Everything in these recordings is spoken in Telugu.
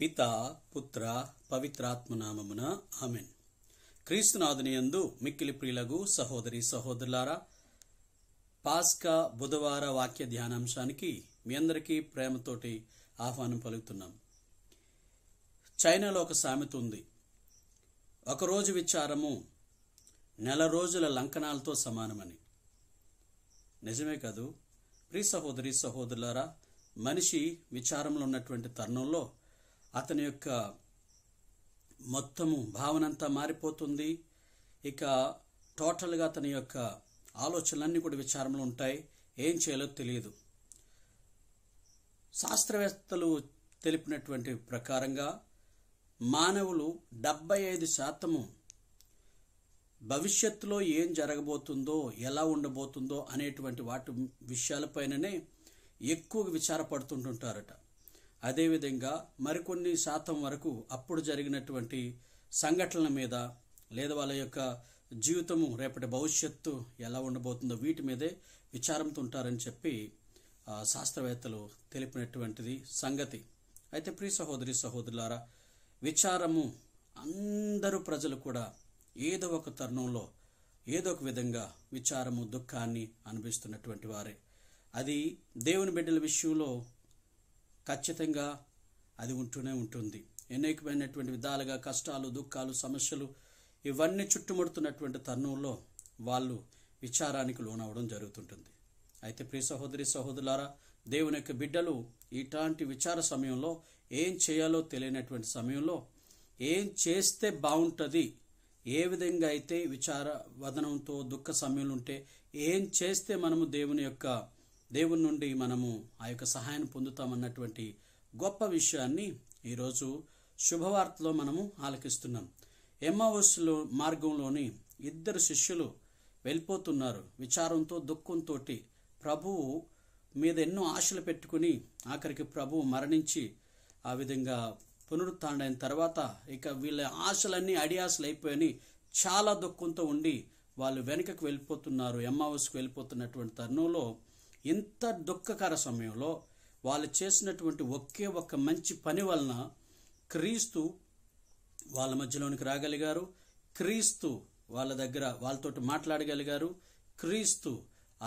పిత పుత్ర పవిత్రాత్మనామమున ఆమెన్ క్రీస్తునాథునియందు మిక్కిలి ప్రియులకు సహోదరి సహోదరులారా పాస్కా బుధవార వాక్య ధ్యానాంశానికి మీ అందరికీ ప్రేమతోటి ఆహ్వానం పలుకుతున్నాం చైనాలో ఒక సామెత ఉంది ఒకరోజు విచారము నెల రోజుల లంకనాలతో సమానమని నిజమే కాదు ప్రియ సహోదరి సహోదరులారా మనిషి విచారంలో ఉన్నటువంటి తరుణంలో అతని యొక్క మొత్తము భావనంతా మారిపోతుంది ఇక టోటల్గా అతని యొక్క ఆలోచనలన్నీ కూడా విచారంలో ఉంటాయి ఏం చేయాలో తెలియదు శాస్త్రవేత్తలు తెలిపినటువంటి ప్రకారంగా మానవులు డెబ్బై ఐదు శాతము భవిష్యత్తులో ఏం జరగబోతుందో ఎలా ఉండబోతుందో అనేటువంటి వాటి విషయాలపైననే ఎక్కువ విచారపడుతుంటుంటారట అదేవిధంగా మరికొన్ని శాతం వరకు అప్పుడు జరిగినటువంటి సంఘటనల మీద లేదా వాళ్ళ యొక్క జీవితము రేపటి భవిష్యత్తు ఎలా ఉండబోతుందో వీటి మీదే విచారంతో ఉంటారని చెప్పి శాస్త్రవేత్తలు తెలిపినటువంటిది సంగతి అయితే ప్రియ సహోదరి సహోదరులారా విచారము అందరూ ప్రజలు కూడా ఏదో ఒక తరుణంలో ఏదో ఒక విధంగా విచారము దుఃఖాన్ని అనుభవిస్తున్నటువంటి వారే అది దేవుని బిడ్డల విషయంలో ఖచ్చితంగా అది ఉంటూనే ఉంటుంది అనేకమైనటువంటి విధాలుగా కష్టాలు దుఃఖాలు సమస్యలు ఇవన్నీ చుట్టుముడుతున్నటువంటి తరుణంలో వాళ్ళు విచారానికి లోనవడం జరుగుతుంటుంది అయితే ప్రియ సహోదరి సహోదరులారా దేవుని యొక్క బిడ్డలు ఇటువంటి విచార సమయంలో ఏం చేయాలో తెలియనటువంటి సమయంలో ఏం చేస్తే బాగుంటుంది ఏ విధంగా అయితే విచార వదనంతో దుఃఖ సమయంలో ఉంటే ఏం చేస్తే మనము దేవుని యొక్క దేవుని నుండి మనము ఆ యొక్క సహాయాన్ని పొందుతామన్నటువంటి గొప్ప విషయాన్ని ఈరోజు శుభవార్తలో మనము ఆలకిస్తున్నాం ఎమ్మవస్సులో మార్గంలోని ఇద్దరు శిష్యులు వెళ్ళిపోతున్నారు విచారంతో దుఃఖంతో ప్రభువు మీద ఎన్నో ఆశలు పెట్టుకుని ఆఖరికి ప్రభువు మరణించి ఆ విధంగా పునరుత్డైన తర్వాత ఇక వీళ్ళ ఆశలన్నీ అడియాసలు అయిపోయని చాలా దుఃఖంతో ఉండి వాళ్ళు వెనుకకు వెళ్ళిపోతున్నారు ఎమ్మావస్కు వెళ్ళిపోతున్నటువంటి తరుణంలో ఇంత దుఃఖకర సమయంలో వాళ్ళు చేసినటువంటి ఒకే ఒక్క మంచి పని వలన క్రీస్తు వాళ్ళ మధ్యలోనికి రాగలిగారు క్రీస్తు వాళ్ళ దగ్గర వాళ్ళతోటి మాట్లాడగలిగారు క్రీస్తు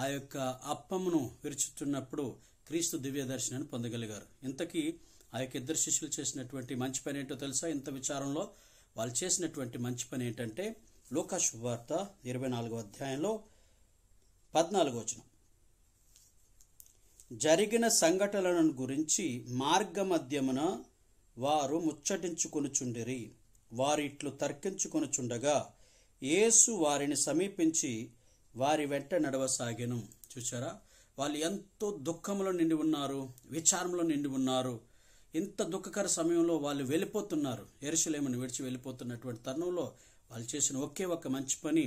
ఆ యొక్క అప్పమును విరుచుతున్నప్పుడు క్రీస్తు దివ్య దర్శనాన్ని పొందగలిగారు ఇంతకీ ఆ యొక్క ఇద్దరు శిష్యులు చేసినటువంటి మంచి పని ఏంటో తెలుసా ఇంత విచారంలో వాళ్ళు చేసినటువంటి మంచి పని ఏంటంటే వార్త ఇరవై నాలుగో అధ్యాయంలో పద్నాలుగో వచనం జరిగిన సంఘటనలను గురించి మార్గమధ్యమున వారు ముచ్చటించుకొనుచుండిరి ఇట్లు తర్కించుకొనుచుండగా యేసు వారిని సమీపించి వారి వెంట నడవసాగెను చూసారా వాళ్ళు ఎంతో దుఃఖంలో నిండి ఉన్నారు విచారంలో నిండి ఉన్నారు ఇంత దుఃఖకర సమయంలో వాళ్ళు వెళ్ళిపోతున్నారు ఎరుసలేమని విడిచి వెళ్ళిపోతున్నటువంటి తరుణంలో వాళ్ళు చేసిన ఒకే ఒక మంచి పని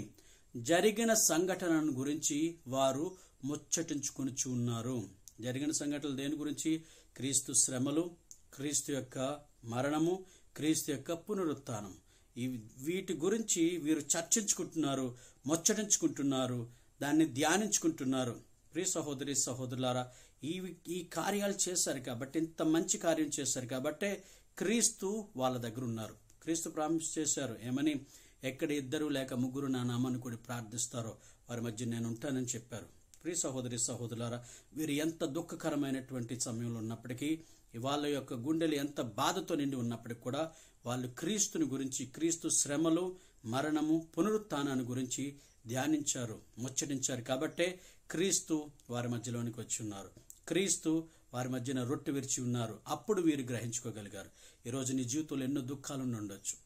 జరిగిన సంఘటనను గురించి వారు ముచ్చటించుకొని చూన్నారు జరిగిన సంఘటనలు దేని గురించి క్రీస్తు శ్రమలు క్రీస్తు యొక్క మరణము క్రీస్తు యొక్క పునరుత్నం వీటి గురించి వీరు చర్చించుకుంటున్నారు ముచ్చటించుకుంటున్నారు దాన్ని ధ్యానించుకుంటున్నారు ప్రియ సహోదరి సహోదరులారా ఈ ఈ కార్యాలు చేశారు కాబట్టి ఇంత మంచి కార్యం చేశారు కాబట్టే క్రీస్తు వాళ్ళ దగ్గర ఉన్నారు క్రీస్తు ప్రామిస్ చేశారు ఏమని ఎక్కడ ఇద్దరు లేక ముగ్గురు నా నామాన్ని కూడా ప్రార్థిస్తారో వారి మధ్య నేను ఉంటానని చెప్పారు ప్రియ సహోదరి సహోదరులారా వీరు ఎంత దుఃఖకరమైనటువంటి సమయంలో ఉన్నప్పటికీ వాళ్ళ యొక్క గుండెలు ఎంత బాధతో నిండి ఉన్నప్పటికీ కూడా వాళ్ళు క్రీస్తుని గురించి క్రీస్తు శ్రమలు మరణము పునరుత్నాన్ని గురించి ధ్యానించారు ముచ్చటించారు కాబట్టే క్రీస్తు వారి మధ్యలోనికి వచ్చి ఉన్నారు క్రీస్తు వారి మధ్యన రొట్టె విరిచి ఉన్నారు అప్పుడు వీరు గ్రహించుకోగలిగారు ఈరోజు నీ జీవితంలో ఎన్నో దుఃఖాలు ఉండొచ్చు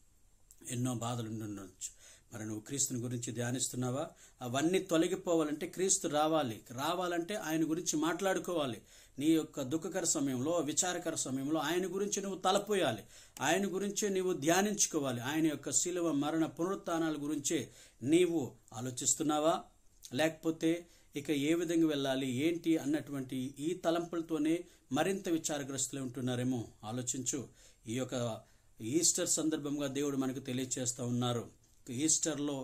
ఎన్నో బాధలు ఉండొచ్చు మరి నువ్వు క్రీస్తుని గురించి ధ్యానిస్తున్నావా అవన్నీ తొలగిపోవాలంటే క్రీస్తు రావాలి రావాలంటే ఆయన గురించి మాట్లాడుకోవాలి నీ యొక్క దుఃఖకర సమయంలో విచారకర సమయంలో ఆయన గురించి నువ్వు తలపోయాలి ఆయన గురించి నీవు ధ్యానించుకోవాలి ఆయన యొక్క శిలువ మరణ పునరుత్నాల గురించే నీవు ఆలోచిస్తున్నావా లేకపోతే ఇక ఏ విధంగా వెళ్ళాలి ఏంటి అన్నటువంటి ఈ తలంపులతోనే మరింత విచారగ్రస్తులు ఉంటున్నారేమో ఆలోచించు ఈ యొక్క ఈస్టర్ సందర్భంగా దేవుడు మనకు తెలియచేస్తూ ఉన్నారు ఈస్టర్లో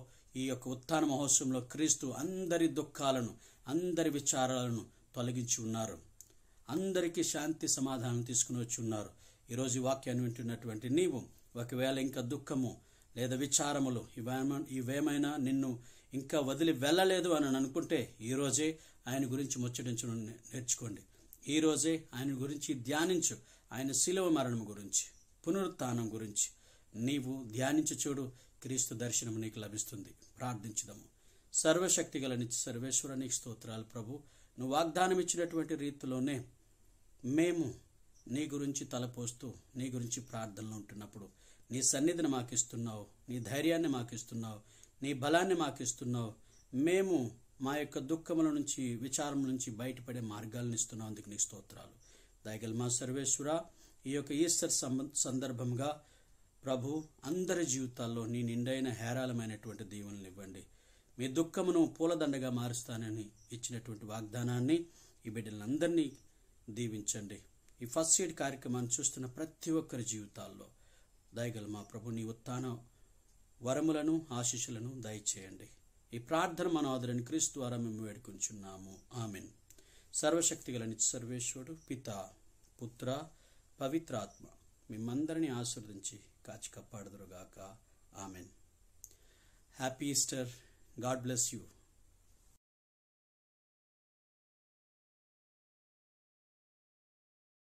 ఈ యొక్క ఉత్థాన మహోత్సవంలో క్రీస్తు అందరి దుఃఖాలను అందరి విచారాలను తొలగించి ఉన్నారు అందరికీ శాంతి సమాధానం తీసుకుని వచ్చి ఉన్నారు ఈరోజు వాక్యాన్ని వింటున్నటువంటి నీవు ఒకవేళ ఇంకా దుఃఖము లేదా విచారములు ఇవేమ ఇవేమైనా నిన్ను ఇంకా వదిలి వెళ్ళలేదు అని అనుకుంటే ఈరోజే ఆయన గురించి ముచ్చటించడం నేర్చుకోండి ఈరోజే ఆయన గురించి ధ్యానించు ఆయన శిలువ మరణం గురించి పునరుత్నం గురించి నీవు ధ్యానించి చూడు క్రీస్తు దర్శనం నీకు లభిస్తుంది సర్వశక్తి గల నిత్య సర్వేశ్వర నీకు స్తోత్రాలు ప్రభు నువ్వు వాగ్దానం ఇచ్చినటువంటి రీతిలోనే మేము నీ గురించి తలపోస్తూ నీ గురించి ప్రార్థనలు ఉంటున్నప్పుడు నీ సన్నిధిని మాకిస్తున్నావు నీ ధైర్యాన్ని మాకిస్తున్నావు నీ బలాన్ని మాకిస్తున్నావు మేము మా యొక్క దుఃఖముల నుంచి విచారం నుంచి బయటపడే మార్గాలను ఇస్తున్నావు అందుకు నీ స్తోత్రాలు దయగల మా సర్వేశ్వర ఈ యొక్క ఈస్టర్ సందర్భంగా ప్రభు అందరి జీవితాల్లో నీ నిండైన హేరాలమైనటువంటి దీవులను ఇవ్వండి మీ దుఃఖమును పూలదండగా మారుస్తానని ఇచ్చినటువంటి వాగ్దానాన్ని ఈ బిడ్డలందరినీ దీవించండి ఈ ఫస్ట్ ఎయిడ్ కార్యక్రమాన్ని చూస్తున్న ప్రతి ఒక్కరి జీవితాల్లో దయగల మా ప్రభు నీ ఉత్తాన వరములను ఆశీస్సులను దయచేయండి ఈ ప్రార్థన మన క్రీస్తు ద్వారా మేము వేడుకుంటున్నాము ఆమెన్ సర్వశక్తిగల నిత్య సర్వేశ్వరుడు పిత పుత్ర పవిత్రాత్మ మిమ్మందరినీ ఆశీర్వదించి కాచి కాపాడుదురుగాక amen happy Easter God bless you